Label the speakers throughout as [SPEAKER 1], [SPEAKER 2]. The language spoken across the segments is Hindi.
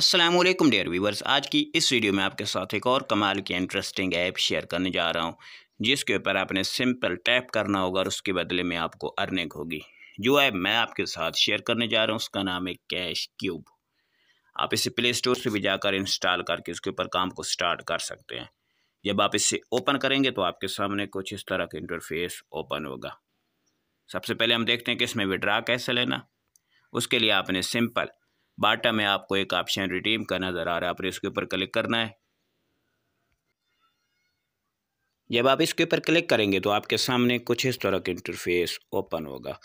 [SPEAKER 1] असलम डेयर वीवर्स आज की इस वीडियो में आपके साथ एक और कमाल की इंटरेस्टिंग ऐप शेयर करने जा रहा हूँ जिसके ऊपर आपने सिंपल टैप करना होगा और उसके बदले में आपको अर्निंग होगी जो ऐप मैं आपके साथ शेयर करने जा रहा हूँ उसका नाम है कैश क्यूब आप इसे प्ले स्टोर से भी जाकर इंस्टॉल करके उसके ऊपर काम को स्टार्ट कर सकते हैं जब आप इसे ओपन करेंगे तो आपके सामने कुछ इस तरह का इंटरफेस ओपन होगा सबसे पहले हम देखते हैं कि इसमें विड्रा कैसे लेना उसके लिए आपने सिंपल बाटा में आपको एक ऑप्शन रिडीम का नज़र आ रहा है आपने इसके ऊपर क्लिक करना है जब आप इसके ऊपर क्लिक करेंगे तो आपके सामने कुछ इस तरह का इंटरफेस ओपन होगा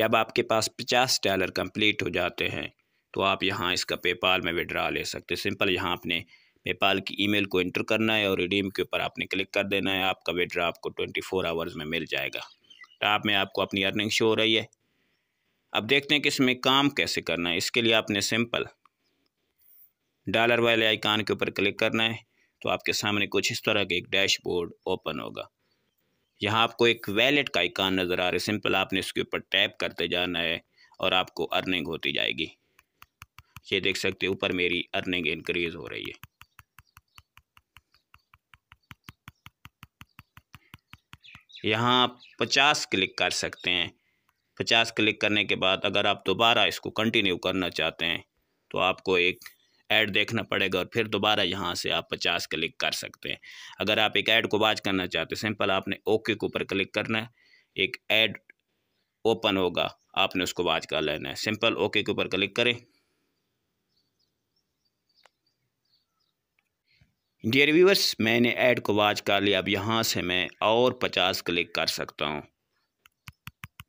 [SPEAKER 1] जब आपके पास पचास डॉलर कंप्लीट हो जाते हैं तो आप यहाँ इसका पेपाल में विड्रा ले सकते हैं सिंपल यहाँ आपने पेपाल की ईमेल को इंटर करना है और रिडीम के ऊपर आपने क्लिक कर देना है आपका विड्रा आपको ट्वेंटी फोर आवर्स में मिल जाएगा टॉप में आपको अपनी अर्निंग शो हो रही है अब देखते हैं कि इसमें काम कैसे करना है इसके लिए आपने सिंपल डॉलर वाले आइकान के ऊपर क्लिक करना है तो आपके सामने कुछ इस तरह का एक डैशबोर्ड ओपन होगा यहाँ आपको एक वैलेट का आइकान नज़र आ रहा है सिंपल आपने इसके ऊपर टैप करते जाना है और आपको अर्निंग होती जाएगी ये देख सकते ऊपर मेरी अर्निंग इंक्रीज हो रही है यहाँ आप पचास क्लिक कर सकते हैं पचास क्लिक करने के बाद अगर आप दोबारा इसको कंटिन्यू करना चाहते हैं तो आपको एक ऐड देखना पड़ेगा और फिर दोबारा यहाँ से आप पचास क्लिक कर सकते हैं अगर आप एक ऐड को वाच करना चाहते हैं सिंपल आपने ओके के ऊपर क्लिक करना है एक ऐड ओपन होगा आपने उसको वाच कर लेना है सिंपल ओके के ऊपर क्लिक करें डियर व्यूवर्स मैंने ऐड को वाच कर लिया अब यहाँ से मैं और पचास क्लिक कर सकता हूँ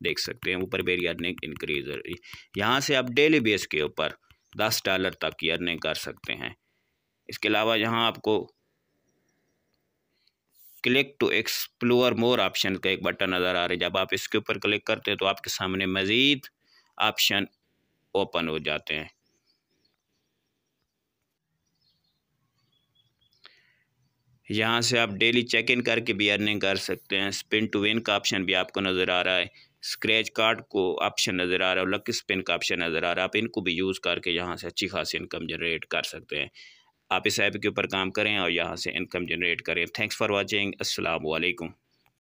[SPEAKER 1] देख सकते हैं ऊपर बेरी अर्निंग इंक्रीज हो रही यहाँ से आप डेली बेस के ऊपर दस डॉलर तक की अर्निंग कर सकते हैं इसके अलावा यहाँ आपको click to explore more option का एक बटन नज़र आ रहा है जब आप इसके ऊपर क्लिक करते हैं तो आपके सामने मज़ीद ऑप्शन ओपन हो जाते हैं यहाँ से आप डेली चेक इन करके भी अर्निंग कर सकते हैं स्पिन टू विन का ऑप्शन भी आपको नज़र आ रहा है स्क्रैच कार्ड को ऑप्शन नज़र आ रहा है लक स्पिन का ऑप्शन नज़र आ रहा है आप इनको भी यूज़ करके यहाँ से अच्छी खासी इनकम जनरेट कर सकते हैं आप इस ऐप के ऊपर काम करें और यहाँ से इनकम जनरेट करें थैंक्स फॉर वॉचिंग असलकम